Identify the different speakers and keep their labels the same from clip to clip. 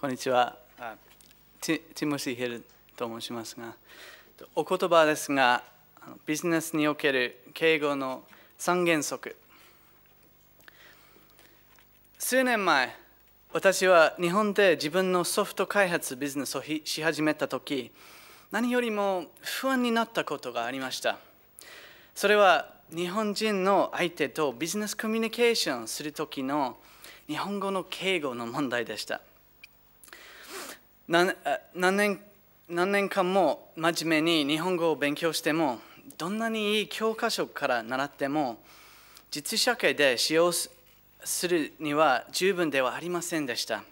Speaker 1: こんにちは。ティモシー・ヒルと申しますが、お言葉ですが、ビジネスにおける敬語の三原則。数年前、私は日本で自分のソフト開発ビジネスをし始めたとき、何よりも不安になったことがありました。それは日本人の相手とビジネスコミュニケーションするときの日本語の敬語の問題でした。何年何年間も真面目に日本語を勉強してもどんなにいい教科書から習っても実社会で使用するには十分ではありませんでした。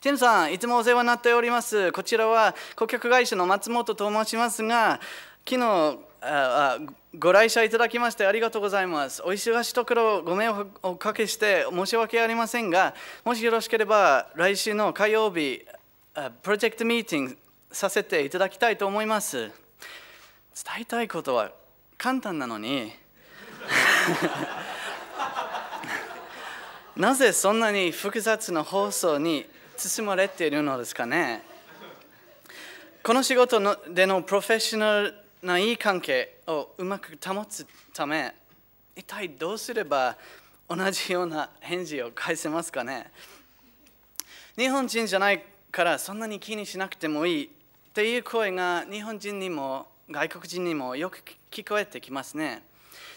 Speaker 1: ティムさん、いつもお世話になっております。こちらは顧客会社の松本と申しますが、昨日あご来社いただきましてありがとうございます。お忙しいところご迷惑をおかけして申し訳ありませんが、もしよろしければ来週の火曜日プロジェクトミーティングさせていただきたいと思います伝えたいことは簡単なのに なぜそんなに複雑な放送に包まれているのですかねこの仕事のでのプロフェッショナルないい関係をうまく保つため一体どうすれば同じような返事を返せますかね日本人じゃないからそんなに気にしなくてもいいっていう声が日本人にも外国人にもよく聞こえてきますね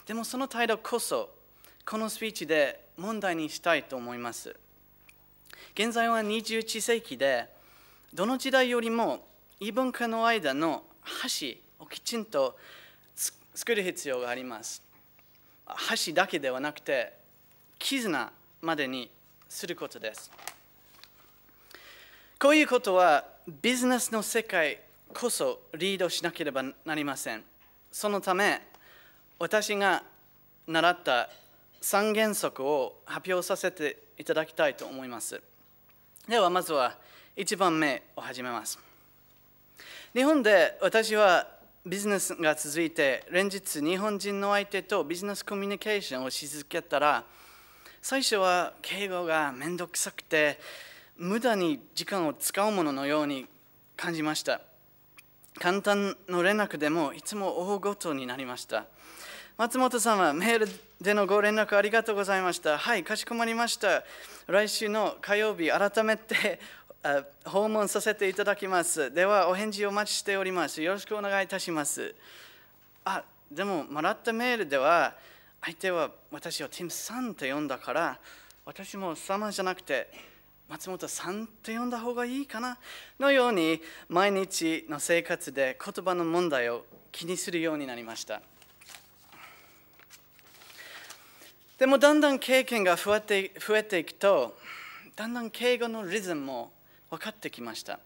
Speaker 1: でもその態度こそこのスピーチで問題にしたいと思います現在は21世紀でどの時代よりも異文化の間の橋をきちんと作る必要があります橋だけではなくて絆までにすることですこういうことはビジネスの世界こそリードしなければなりません。そのため、私が習った3原則を発表させていただきたいと思います。では、まずは1番目を始めます。日本で私はビジネスが続いて、連日日本人の相手とビジネスコミュニケーションをし続けたら、最初は敬語がめんどくさくて、無駄に時間を使うもののように感じました簡単の連絡でもいつも大ごとになりました松本さんはメールでのご連絡ありがとうございましたはいかしこまりました来週の火曜日改めて訪問させていただきますではお返事をお待ちしておりますよろしくお願いいたしますあでももらったメールでは相手は私をティムさんと呼んだから私も様じゃなくて松本さんと呼んだ方がいいかなのように毎日の生活で言葉の問題を気にするようになりましたでもだんだん経験が増えて増えていくとだんだん敬語のリズムも分かってきました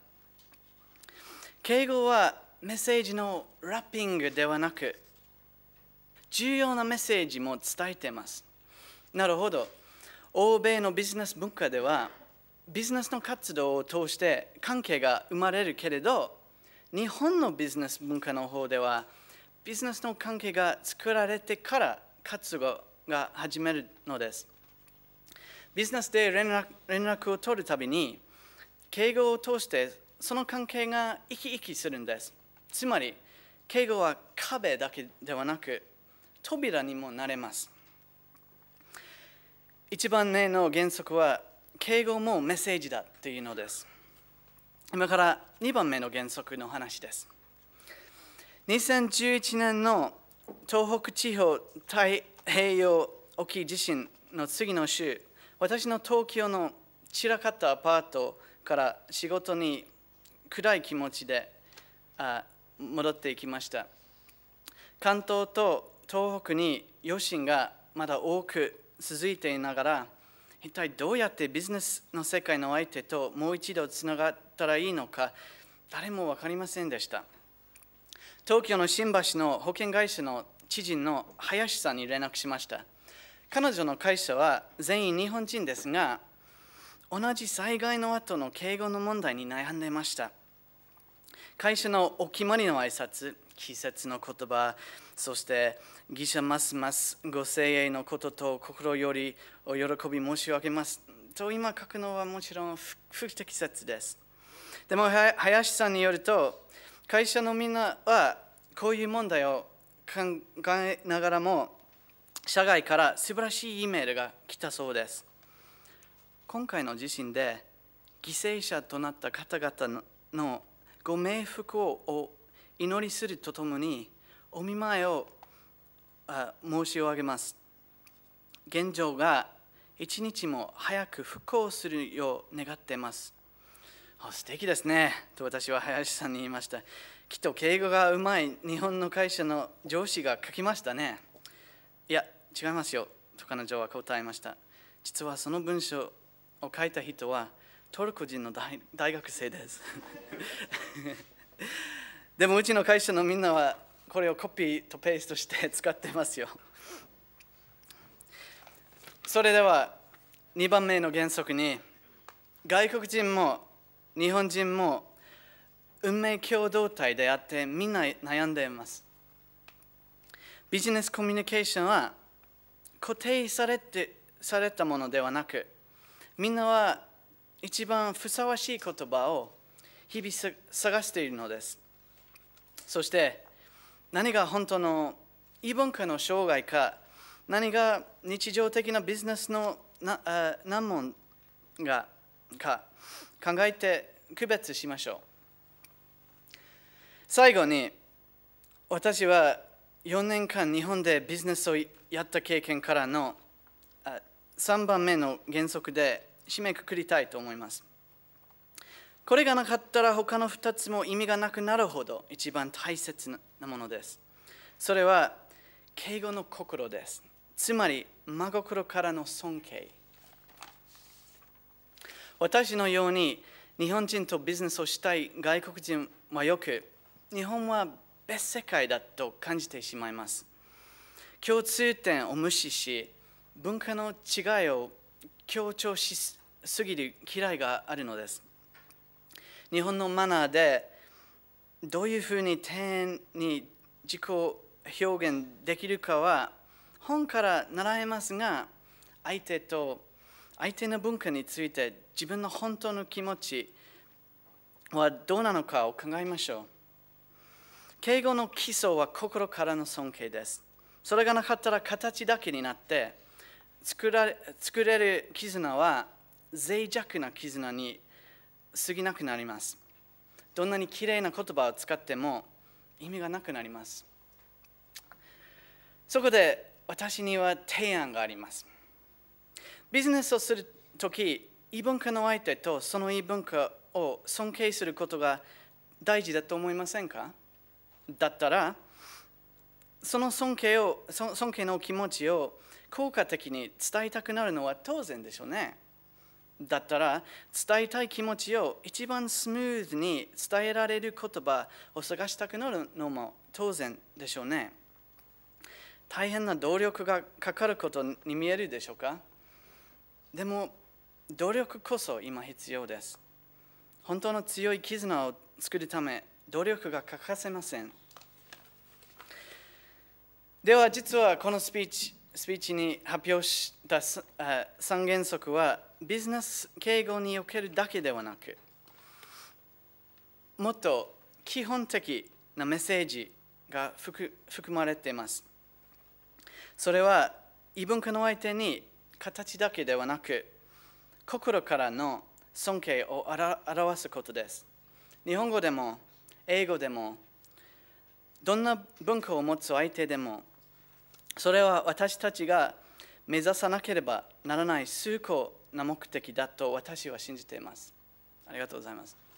Speaker 1: 敬語はメッセージのラッピングではなく重要なメッセージも伝えてますなるほど欧米のビジネス文化ではビジネスの活動を通して関係が生まれるけれど日本のビジネス文化の方ではビジネスの関係が作られてから活動が始めるのですビジネスで連絡連絡を取るたびに敬語を通してその関係が生き生きするんですつまり敬語は壁だけではなく扉にもなれます一番目の原則は敬語もメッセージだというのです。今から2番目の原則の話です。2011年の東北地方太平洋沖地震の次の週、私の東京の散らかったアパートから仕事に暗い気持ちであ戻っていきました。関東と東北に余震がまだ多く続いていながら、一体どうやってビジネスの世界の相手ともう一度つながったらいいのか誰も分かりませんでした東京の新橋の保険会社の知人の林さんに連絡しました彼女の会社は全員日本人ですが同じ災害の後の敬語の問題に悩んでいました会社のお決まりの挨拶季節の言葉そしてシャますますご精鋭のことと心よりお喜び申し上げますと今書くのはもちろん不適切ですでも林さんによると会社のみんなはこういう問題を考えながらも社外から素晴らしい E メールが来たそうです今回の地震で犠牲者となった方々のご冥福をお祈りするとともにお見舞いを申し上げます。現状が一日も早く復興するよう願っています。素敵ですねと私は林さんに言いました。きっと敬語がうまい日本の会社の上司が書きましたね。いや、違いますよと彼女は答えました。実はその文章を書いた人はトルコ人の大 学生です。でもうちの会社のみんなはこれをコピーとペーストして使ってますよそれでは2番目の原則に外国人も日本人も運命共同体であってみんな悩んでいますビジネスコミュニケーションは固定されてされたものではなくみんなは一番ふさわしい言葉を日々探しているのですそして何が本当の異文化の障害か、何が日常的なビジネスの難問がか考えて区別しましょう。最後に、私は4年間日本でビジネスをやった経験からの3番目の原則で締めくくりたいと思います。これがなかったら他の2つも意味がなくなるほど一番大切なものです。それは敬語の心です。つまり真心からの尊敬。私のように日本人とビジネスをしたい外国人はよく日本は別世界だと感じてしまいます。共通点を無視し文化の違いを強調しすぎる嫌いがあるのです。日本のマナーでどういうふうに園に自己表現できるかは本から習えますが相手と相手の文化について自分の本当の気持ちはどうなのかを考えましょう敬語の基礎は心からの尊敬ですそれがなかったら形だけになって作られ作れる絆は脆弱な絆に過ぎなくなりますどんなにきれいな言葉を使っても意味がなくなりますそこで私には提案がありますビジネスをするとき異文化の相手とその異文化を尊敬することが大事だと思いませんかだったらその尊敬を尊敬の気持ちを効果的に伝えたくなるのは当然でしょうね。だったら伝えたい気持ちを一番スムーズに伝えられる言葉を探したくなるのも当然でしょうね大変な努力がかかることに見えるでしょうかでも努力こそ今必要です本当の強い絆を作るため努力が欠かせませんでは実はこのスピーチスピーチに発表した3原則はビジネス敬語におけるだけではなくもっと基本的なメッセージが含まれていますそれは異文化の相手に形だけではなく心からの尊敬を表すことです日本語でも英語でもどんな文化を持つ相手でもそれは私たちが目指さなければならない崇高な目的だと私は信じています。ありがとうございます。